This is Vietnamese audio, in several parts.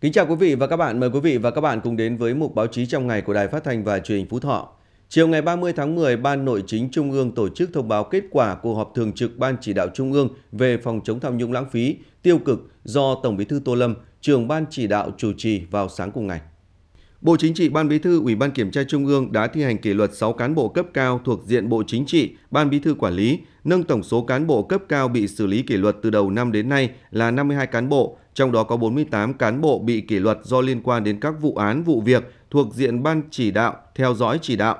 Kính chào quý vị và các bạn. Mời quý vị và các bạn cùng đến với mục báo chí trong ngày của Đài Phát thanh và Truyền hình Phú Thọ. Chiều ngày 30 tháng 10, Ban Nội chính Trung ương tổ chức thông báo kết quả cuộc họp thường trực Ban chỉ đạo Trung ương về phòng chống tham nhũng lãng phí, tiêu cực do Tổng Bí thư Tô Lâm, trưởng Ban chỉ đạo chủ trì vào sáng cùng ngày. Bộ Chính trị, Ban Bí thư, Ủy ban Kiểm tra Trung ương đã thi hành kỷ luật 6 cán bộ cấp cao thuộc diện Bộ Chính trị, Ban Bí thư quản lý, nâng tổng số cán bộ cấp cao bị xử lý kỷ luật từ đầu năm đến nay là 52 cán bộ, trong đó có 48 cán bộ bị kỷ luật do liên quan đến các vụ án vụ việc thuộc diện ban chỉ đạo, theo dõi chỉ đạo.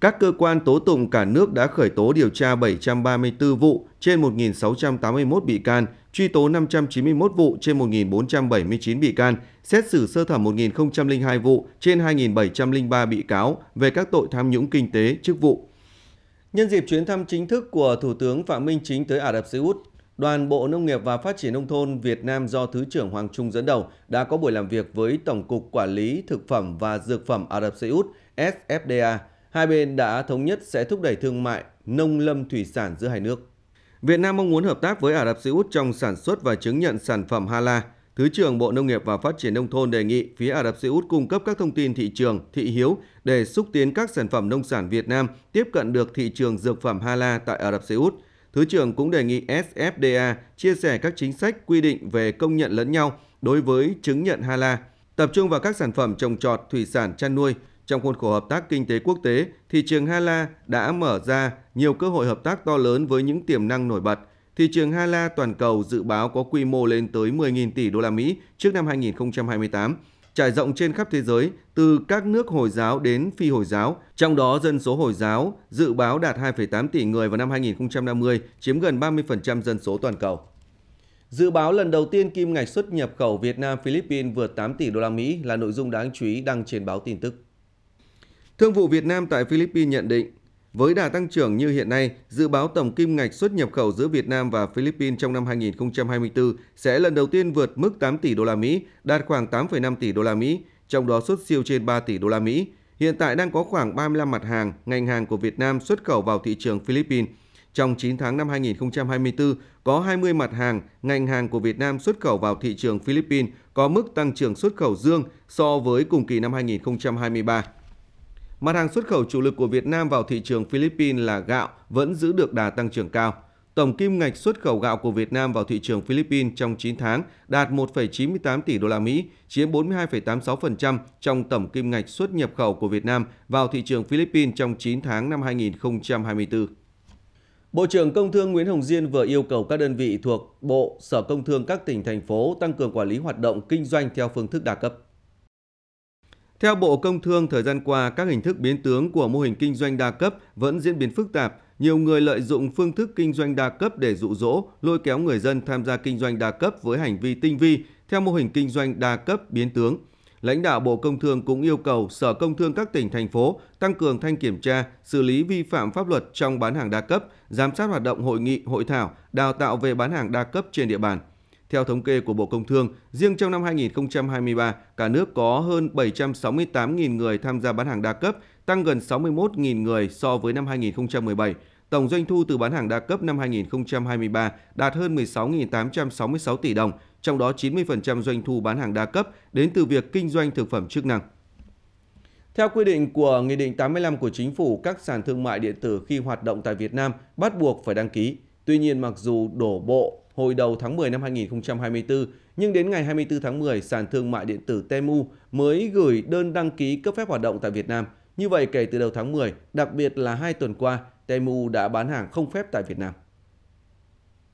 Các cơ quan tố tụng cả nước đã khởi tố điều tra 734 vụ trên 1.681 bị can, truy tố 591 vụ trên 1.479 bị can, xét xử sơ thẩm 1.002 vụ trên 2.703 bị cáo về các tội tham nhũng kinh tế, chức vụ. Nhân dịp chuyến thăm chính thức của Thủ tướng Phạm Minh Chính tới Ả Rập Xê Út, Đoàn Bộ Nông nghiệp và Phát triển Nông thôn Việt Nam do Thứ trưởng Hoàng Trung dẫn đầu đã có buổi làm việc với Tổng cục Quản lý Thực phẩm và Dược phẩm Ả Rập Xê Út SFDA. Hai bên đã thống nhất sẽ thúc đẩy thương mại, nông lâm thủy sản giữa hai nước. Việt Nam mong muốn hợp tác với Ả Rập Xê Út trong sản xuất và chứng nhận sản phẩm Hala. Thứ trưởng Bộ Nông nghiệp và Phát triển Nông thôn đề nghị phía Ả Rập Xê Út cung cấp các thông tin thị trường, thị hiếu để xúc tiến các sản phẩm nông sản Việt Nam tiếp cận được thị trường dược phẩm Hala tại Ả Rập Xê Út – Thứ trưởng cũng đề nghị SFDA chia sẻ các chính sách quy định về công nhận lẫn nhau đối với chứng nhận HALA, tập trung vào các sản phẩm trồng trọt, thủy sản, chăn nuôi. Trong khuôn khổ hợp tác kinh tế quốc tế, thị trường HALA đã mở ra nhiều cơ hội hợp tác to lớn với những tiềm năng nổi bật. Thị trường HALA toàn cầu dự báo có quy mô lên tới 10.000 tỷ đô la Mỹ trước năm 2028 trải rộng trên khắp thế giới từ các nước Hồi giáo đến phi Hồi giáo, trong đó dân số Hồi giáo dự báo đạt 2,8 tỷ người vào năm 2050, chiếm gần 30% dân số toàn cầu. Dự báo lần đầu tiên kim ngạch xuất nhập khẩu Việt Nam Philippines vượt 8 tỷ đô la Mỹ là nội dung đáng chú ý đăng trên báo tin tức. Thương vụ Việt Nam tại Philippines nhận định với đà tăng trưởng như hiện nay, dự báo tổng kim ngạch xuất nhập khẩu giữa Việt Nam và Philippines trong năm 2024 sẽ lần đầu tiên vượt mức 8 tỷ đô la Mỹ, đạt khoảng 8,5 tỷ đô la Mỹ, trong đó xuất siêu trên 3 tỷ đô la Mỹ. Hiện tại đang có khoảng 35 mặt hàng, ngành hàng của Việt Nam xuất khẩu vào thị trường Philippines. Trong 9 tháng năm 2024, có 20 mặt hàng, ngành hàng của Việt Nam xuất khẩu vào thị trường Philippines có mức tăng trưởng xuất khẩu dương so với cùng kỳ năm 2023. Mặt hàng xuất khẩu chủ lực của Việt Nam vào thị trường Philippines là gạo vẫn giữ được đà tăng trưởng cao. Tổng kim ngạch xuất khẩu gạo của Việt Nam vào thị trường Philippines trong 9 tháng đạt 1,98 tỷ đô la Mỹ, chiếm 42,86% trong tổng kim ngạch xuất nhập khẩu của Việt Nam vào thị trường Philippines trong 9 tháng năm 2024. Bộ trưởng Công Thương Nguyễn Hồng Diên vừa yêu cầu các đơn vị thuộc Bộ, Sở Công Thương các tỉnh thành phố tăng cường quản lý hoạt động kinh doanh theo phương thức đa cấp. Theo Bộ Công Thương, thời gian qua, các hình thức biến tướng của mô hình kinh doanh đa cấp vẫn diễn biến phức tạp. Nhiều người lợi dụng phương thức kinh doanh đa cấp để dụ dỗ, lôi kéo người dân tham gia kinh doanh đa cấp với hành vi tinh vi theo mô hình kinh doanh đa cấp biến tướng. Lãnh đạo Bộ Công Thương cũng yêu cầu Sở Công Thương các tỉnh, thành phố tăng cường thanh kiểm tra, xử lý vi phạm pháp luật trong bán hàng đa cấp, giám sát hoạt động hội nghị, hội thảo, đào tạo về bán hàng đa cấp trên địa bàn. Theo thống kê của Bộ Công Thương, riêng trong năm 2023, cả nước có hơn 768.000 người tham gia bán hàng đa cấp, tăng gần 61.000 người so với năm 2017. Tổng doanh thu từ bán hàng đa cấp năm 2023 đạt hơn 16.866 tỷ đồng, trong đó 90% doanh thu bán hàng đa cấp đến từ việc kinh doanh thực phẩm chức năng. Theo quy định của Nghị định 85 của Chính phủ, các sàn thương mại điện tử khi hoạt động tại Việt Nam bắt buộc phải đăng ký. Tuy nhiên, mặc dù đổ bộ hồi đầu tháng 10 năm 2024, nhưng đến ngày 24 tháng 10, sàn thương mại điện tử Temu mới gửi đơn đăng ký cấp phép hoạt động tại Việt Nam. Như vậy, kể từ đầu tháng 10, đặc biệt là hai tuần qua, Temu đã bán hàng không phép tại Việt Nam.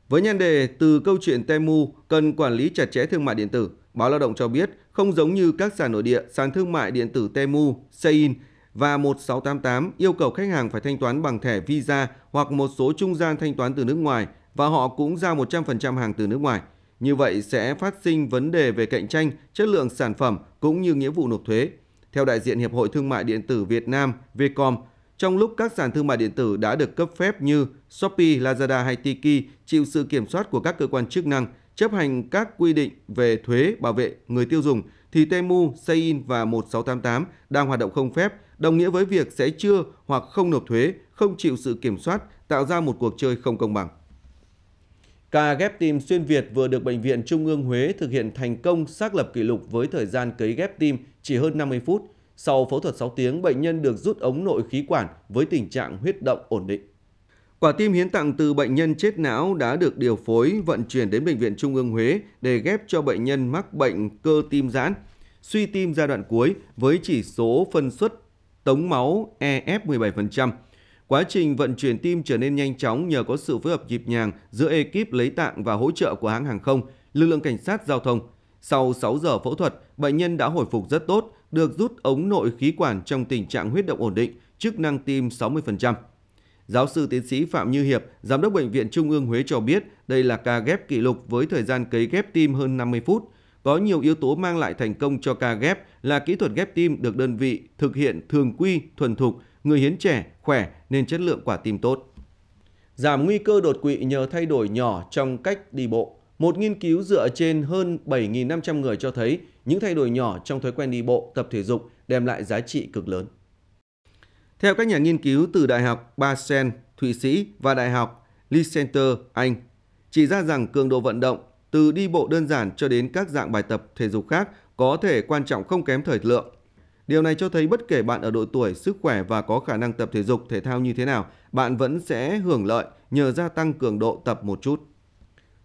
Với nhan đề Từ câu chuyện Temu cần quản lý chặt chẽ thương mại điện tử, báo Lao động cho biết không giống như các sàn nội địa, sàn thương mại điện tử Temu, Sein và 1688 yêu cầu khách hàng phải thanh toán bằng thẻ Visa hoặc một số trung gian thanh toán từ nước ngoài – và họ cũng giao 100% hàng từ nước ngoài. Như vậy sẽ phát sinh vấn đề về cạnh tranh, chất lượng sản phẩm cũng như nghĩa vụ nộp thuế. Theo đại diện Hiệp hội Thương mại điện tử Việt Nam Vcom, trong lúc các sàn thương mại điện tử đã được cấp phép như Shopee, Lazada hay Tiki chịu sự kiểm soát của các cơ quan chức năng, chấp hành các quy định về thuế bảo vệ người tiêu dùng thì Temu, Sayin và 1688 đang hoạt động không phép, đồng nghĩa với việc sẽ chưa hoặc không nộp thuế, không chịu sự kiểm soát, tạo ra một cuộc chơi không công bằng. Ca ghép tim xuyên Việt vừa được Bệnh viện Trung ương Huế thực hiện thành công xác lập kỷ lục với thời gian cấy ghép tim chỉ hơn 50 phút. Sau phẫu thuật 6 tiếng, bệnh nhân được rút ống nội khí quản với tình trạng huyết động ổn định. Quả tim hiến tặng từ bệnh nhân chết não đã được điều phối vận chuyển đến Bệnh viện Trung ương Huế để ghép cho bệnh nhân mắc bệnh cơ tim giãn, suy tim giai đoạn cuối với chỉ số phân suất tống máu EF 17%. Quá trình vận chuyển tim trở nên nhanh chóng nhờ có sự phối hợp nhịp nhàng giữa ekip lấy tạng và hỗ trợ của hãng hàng không, lực lượng cảnh sát giao thông. Sau 6 giờ phẫu thuật, bệnh nhân đã hồi phục rất tốt, được rút ống nội khí quản trong tình trạng huyết động ổn định, chức năng tim 60%. Giáo sư tiến sĩ Phạm Như Hiệp, Giám đốc Bệnh viện Trung ương Huế cho biết đây là ca ghép kỷ lục với thời gian cấy ghép tim hơn 50 phút. Có nhiều yếu tố mang lại thành công cho ca ghép là kỹ thuật ghép tim được đơn vị thực hiện thường quy, thuần thục, người hiến trẻ, khỏe nên chất lượng quả tim tốt. Giảm nguy cơ đột quỵ nhờ thay đổi nhỏ trong cách đi bộ. Một nghiên cứu dựa trên hơn 7.500 người cho thấy những thay đổi nhỏ trong thói quen đi bộ, tập thể dục đem lại giá trị cực lớn. Theo các nhà nghiên cứu từ Đại học Basel, Thụy Sĩ và Đại học Leicester, Anh, chỉ ra rằng cường độ vận động từ đi bộ đơn giản cho đến các dạng bài tập thể dục khác có thể quan trọng không kém thời lượng. Điều này cho thấy bất kể bạn ở độ tuổi, sức khỏe và có khả năng tập thể dục thể thao như thế nào, bạn vẫn sẽ hưởng lợi nhờ gia tăng cường độ tập một chút.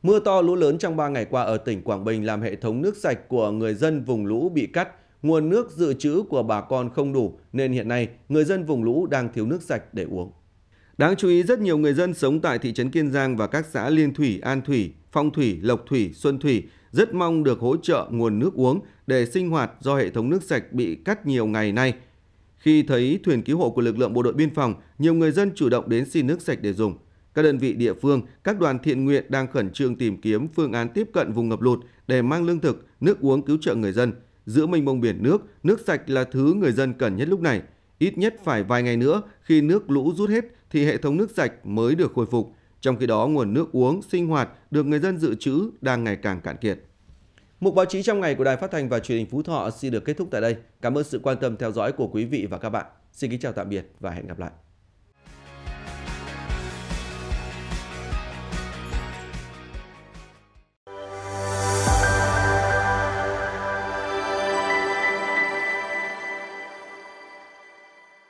Mưa to lũ lớn trong 3 ngày qua ở tỉnh Quảng Bình làm hệ thống nước sạch của người dân vùng lũ bị cắt, nguồn nước dự trữ của bà con không đủ nên hiện nay người dân vùng lũ đang thiếu nước sạch để uống. Đáng chú ý rất nhiều người dân sống tại thị trấn Kiên Giang và các xã Liên Thủy, An Thủy, Phong Thủy, Lộc Thủy, Xuân Thủy rất mong được hỗ trợ nguồn nước uống để sinh hoạt do hệ thống nước sạch bị cắt nhiều ngày nay. Khi thấy thuyền cứu hộ của lực lượng bộ đội biên phòng, nhiều người dân chủ động đến xin nước sạch để dùng. Các đơn vị địa phương, các đoàn thiện nguyện đang khẩn trương tìm kiếm phương án tiếp cận vùng ngập lụt để mang lương thực, nước uống cứu trợ người dân. Giữa mênh mông biển nước, nước sạch là thứ người dân cần nhất lúc này. Ít nhất phải vài ngày nữa, khi nước lũ rút hết thì hệ thống nước sạch mới được khôi phục. Trong khi đó, nguồn nước uống, sinh hoạt được người dân dự trữ đang ngày càng cạn kiệt. Mục báo chí trong ngày của Đài Phát thanh và Truyền hình Phú Thọ xin được kết thúc tại đây. Cảm ơn sự quan tâm theo dõi của quý vị và các bạn. Xin kính chào tạm biệt và hẹn gặp lại.